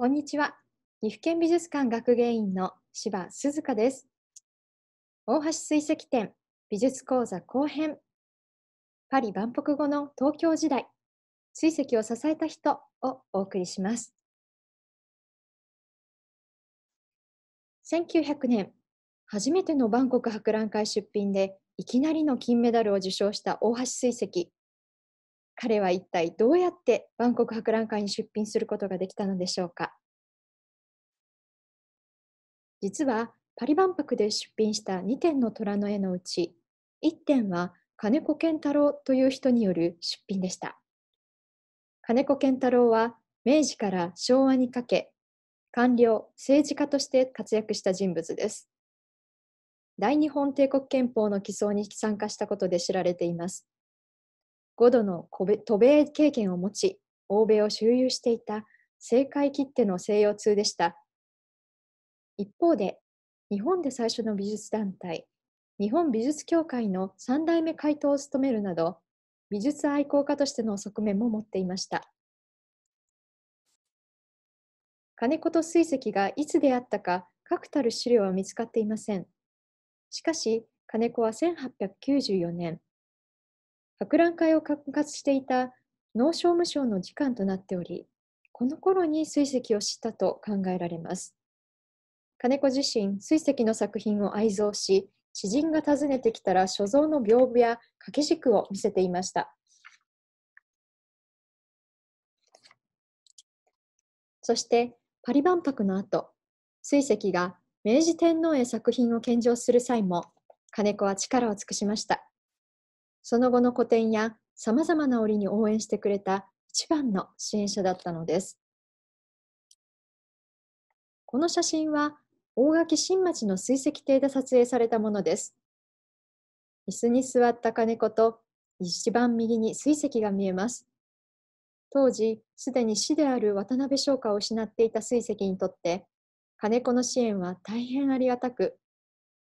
こんにちは。岐阜県美術館学芸員の芝鈴香です。大橋水石展美術講座後編。パリ万博後の東京時代、水石を支えた人をお送りします。1900年、初めての万国博覧会出品でいきなりの金メダルを受賞した大橋水石。彼は一体どうやって万国博覧会に出品することができたのでしょうか実はパリ万博で出品した2点の虎の絵のうち1点は金子健太郎という人による出品でした金子健太郎は明治から昭和にかけ官僚政治家として活躍した人物です大日本帝国憲法の起草に参加したことで知られています5度の渡米経験を持ち、欧米を周遊していた政界きっての西洋通でした。一方で、日本で最初の美術団体、日本美術協会の3代目会頭を務めるなど、美術愛好家としての側面も持っていました。金子と水石がいつ出会ったか確たる資料は見つかっていません。しかし、金子は1894年、博覧会を管轄していた農商務省の次官となっており、この頃に水石を知ったと考えられます。金子自身、水石の作品を愛蔵し、知人が訪ねてきたら所蔵の屏風や掛け軸を見せていました。そしてパリ万博の後、水石が明治天皇へ作品を献上する際も、金子は力を尽くしました。その後の個展や様々な折に応援してくれた一番の支援者だったのです。この写真は大垣新町の水石亭で撮影されたものです。椅子に座った金子と一番右に水石が見えます。当時、すでに死である渡辺商歌を失っていた水石にとって、金子の支援は大変ありがたく、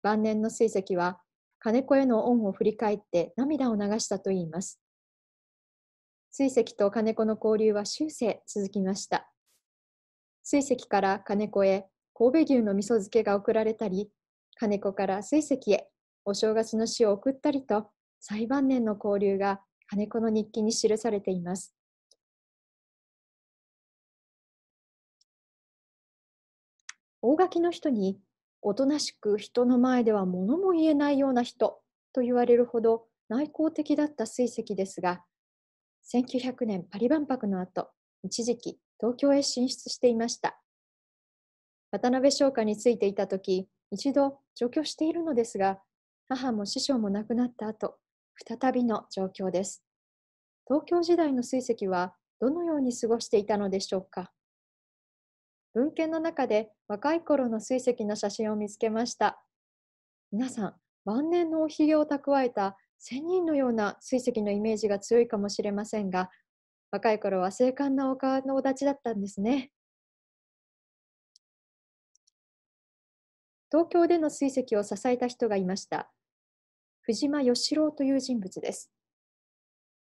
晩年の水石は金子への恩を振り返って涙を流したといいます。水石と金子の交流は終生続きました。水石から金子へ神戸牛の味噌漬けが送られたり、金子から水石へお正月の詩を送ったりと、最晩年の交流が金子の日記に記されています。大垣の人におとなしく人の前では物も言えないような人と言われるほど内向的だった水石ですが、1900年パリ万博の後、一時期東京へ進出していました。渡辺商家についていた時、一度上京しているのですが、母も師匠も亡くなった後、再びの状況です。東京時代の水石はどのように過ごしていたのでしょうか。文献の中で若い頃の水石の写真を見つけました。皆さん、晩年のおひげを蓄えた仙人のような水石のイメージが強いかもしれませんが、若い頃は精悍なお顔のお立ちだったんですね。東京での水石を支えた人がいました。藤間義郎という人物です。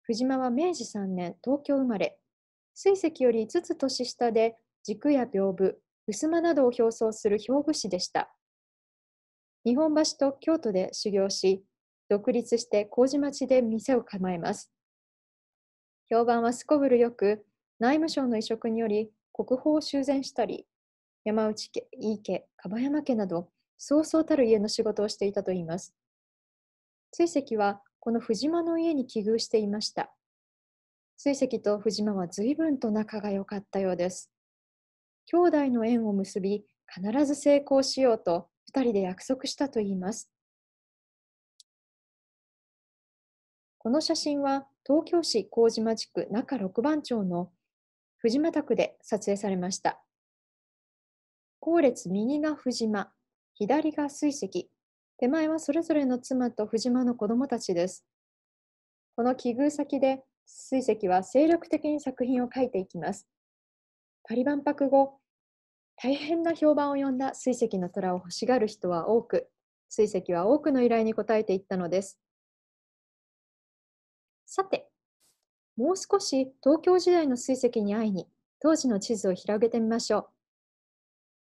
藤間は明治3年、東京生まれ。水石より5つ年下で、軸や屏風、襖などを表層する表具師でした。日本橋と京都で修行し、独立して麹町で店を構えます。評判はすこぶるよく、内務省の移植により国宝を修繕したり、山内家、井伊家、樺山家など、そうそうたる家の仕事をしていたといいます。追石はこの藤間の家に寄遇していました。追石と藤間は随分と仲が良かったようです。兄弟の縁を結び、必ず成功しようと2人で約束したといいます。この写真は東京市麹町区中六番町の藤間区で撮影されました。後列右が藤間、左が水石、手前はそれぞれの妻と藤間の子供たちです。この奇遇先で水石は精力的に作品を描いていきます。パリ万博後、大変な評判を呼んだ水石の虎を欲しがる人は多く、水石は多くの依頼に応えていったのです。さて、もう少し東京時代の水石に会いに、当時の地図を広げてみましょう。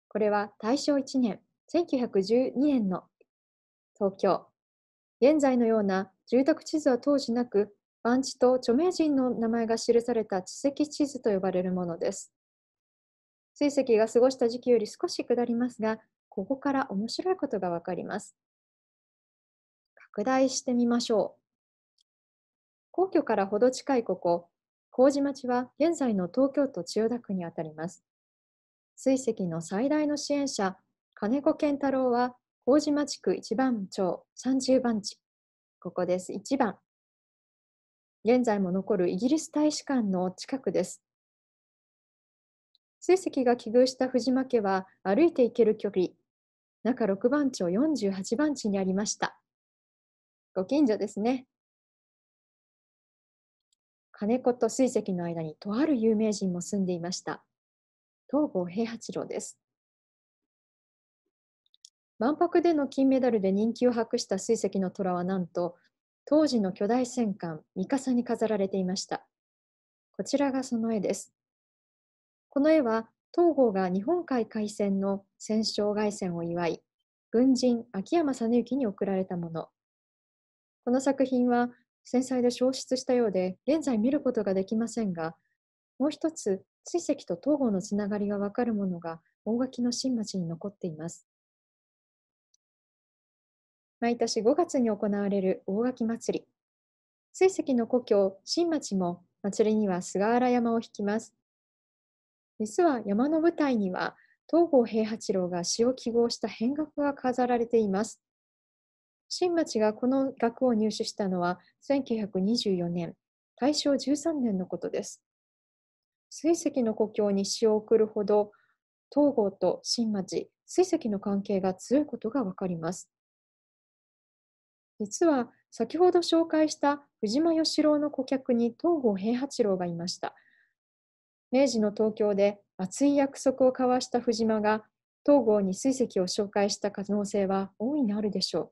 これは大正1年、1912年の東京。現在のような住宅地図は当時なく、番地と著名人の名前が記された地籍地図と呼ばれるものです。水石が過ごした時期より少し下りますが、ここから面白いことがわかります。拡大してみましょう。皇居からほど近いここ、麹町は現在の東京都千代田区にあたります。水石の最大の支援者、金子健太郎は、麹町区1番町30番地。ここです、1番。現在も残るイギリス大使館の近くです。水石が奇遇した藤間家は歩いて行ける距離、中6番町48番地にありました。ご近所ですね。金子と水石の間にとある有名人も住んでいました。東郷平八郎です。万博での金メダルで人気を博した水石の虎はなんと、当時の巨大戦艦、三笠に飾られていました。こちらがその絵です。この絵は東郷が日本海海戦の戦勝凱旋を祝い、軍人秋山実之に贈られたもの。この作品は戦災で消失したようで、現在見ることができませんが、もう一つ、水石と東郷のつながりがわかるものが大垣の新町に残っています。毎年5月に行われる大垣祭り。水石の故郷、新町も祭りには菅原山を引きます。実は山の舞台には東郷平八郎が詩を記号した変額が飾られています。新町がこの額を入手したのは1924年、大正13年のことです。水石の故郷に詩を送るほど、東郷と新町、水石の関係が強いことがわかります。実は先ほど紹介した藤間義郎の顧客に東郷平八郎がいました。明治の東京で熱い約束を交わした藤間が東郷に水石を紹介した可能性は大いにあるでしょう。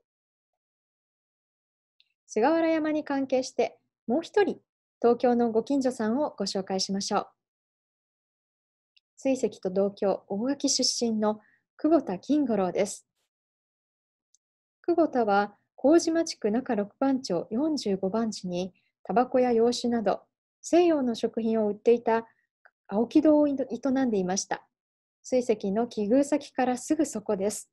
菅原山に関係してもう一人東京のご近所さんをご紹介しましょう。水石と同郷大垣出身の久保田金五郎です。久保田は麹町区中6番町45番地にタバコや洋酒など西洋の食品を売っていた青木堂を営んでいました。水石の奇遇先からすぐそこです。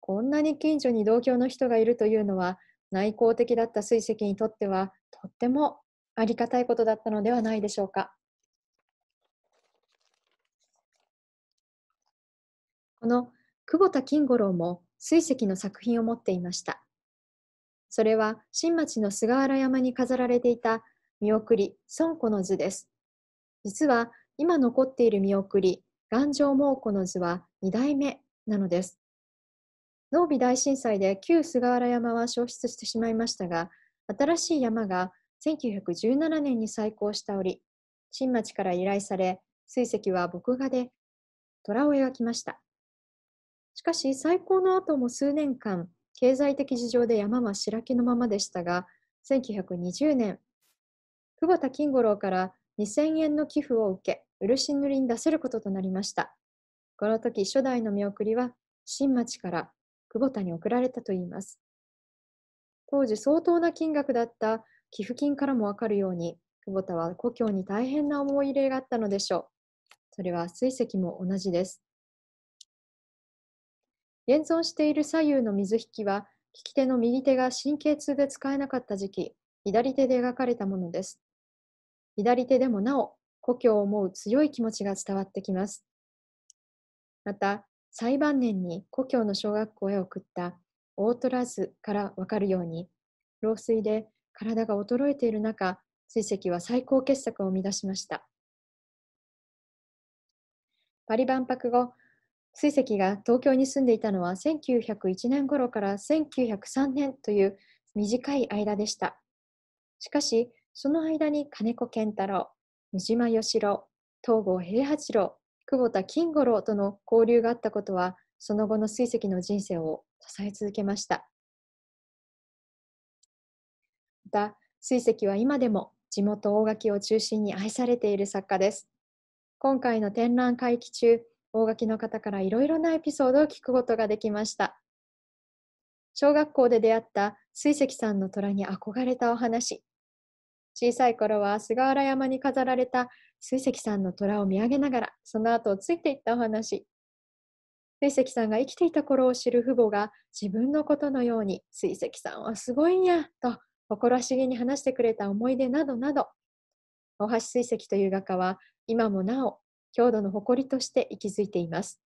こんなに近所に同郷の人がいるというのは、内向的だった水石にとっては、とってもありがたいことだったのではないでしょうか。この久保田金五郎も水石の作品を持っていました。それは新町の菅原山に飾られていた見送り、孫子の図です。実は今残っている見送り、頑丈猛虎の図は2代目なのです。濃尾大震災で旧菅原山は消失してしまいましたが、新しい山が1917年に再興した折、新町から依頼され、水石は木画で虎を描きました。しかし再興の後も数年間、経済的事情で山は白木のままでしたが、1920年、久保田金五郎から2000円の寄付を受け、漆塗りに出せることとなりました。この時、初代の見送りは、新町から久保田に送られたといいます。当時相当な金額だった寄付金からもわかるように、久保田は故郷に大変な思い入れがあったのでしょう。それは水石も同じです。現存している左右の水引きは、利き手の右手が神経痛で使えなかった時期、左手で描かれたものです。左手でもなお故郷を思う強い気持ちが伝わってきます。また、最晩年に故郷の小学校へ送った大虎図からわかるように、老衰で体が衰えている中、水石は最高傑作を生み出しました。パリ万博後、水石が東京に住んでいたのは1901年頃から1903年という短い間でした。しかし、その間に金子健太郎、三島義郎、東郷平八郎、久保田金五郎との交流があったことは、その後の水石の人生を支え続けました。また、水石は今でも地元大垣を中心に愛されている作家です。今回の展覧会期中、大垣の方からいろいろなエピソードを聞くことができました。小学校で出会った水石さんの虎に憧れたお話。小さい頃は菅原山に飾られた水石さんの虎を見上げながら、その後をついていったお話。水石さんが生きていた頃を知る父母が自分のことのように水石さんはすごいんやと誇らしげに話してくれた思い出などなど大橋水石という画家は今もなお郷土の誇りとして息づいています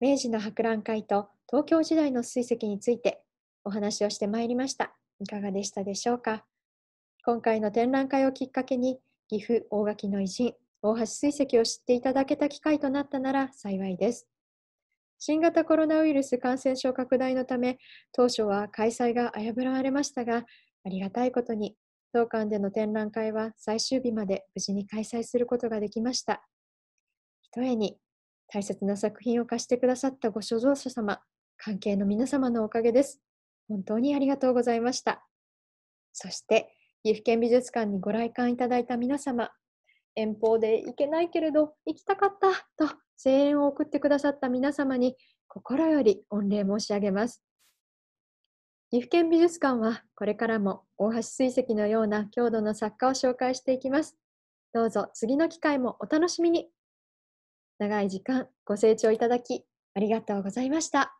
明治の博覧会と東京時代の水石についてお話をしてまいりましたいかがでしたでしょうか今回の展覧会をきっかけに岐阜大垣の偉人大橋水石を知っていただけた機会となったなら幸いです新型コロナウイルス感染症拡大のため当初は開催が危ぶられましたがありがたいことに当館での展覧会は最終日まで無事に開催することができましたひとえに大切な作品を貸してくださったご所蔵者様関係の皆様のおかげです本当にありがとうございました。そして、岐阜県美術館にご来館いただいた皆様、遠方で行けないけれど行きたかったと声援を送ってくださった皆様に心より御礼申し上げます。岐阜県美術館はこれからも大橋水石のような強度の作家を紹介していきます。どうぞ次の機会もお楽しみに。長い時間ご清聴いただきありがとうございました。